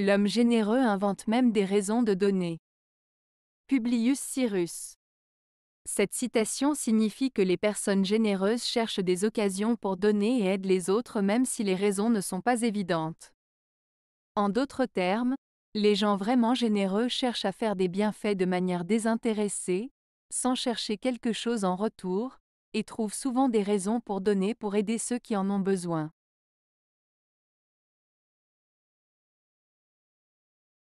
L'homme généreux invente même des raisons de donner. Publius Cyrus. Cette citation signifie que les personnes généreuses cherchent des occasions pour donner et aident les autres même si les raisons ne sont pas évidentes. En d'autres termes, les gens vraiment généreux cherchent à faire des bienfaits de manière désintéressée, sans chercher quelque chose en retour, et trouvent souvent des raisons pour donner pour aider ceux qui en ont besoin.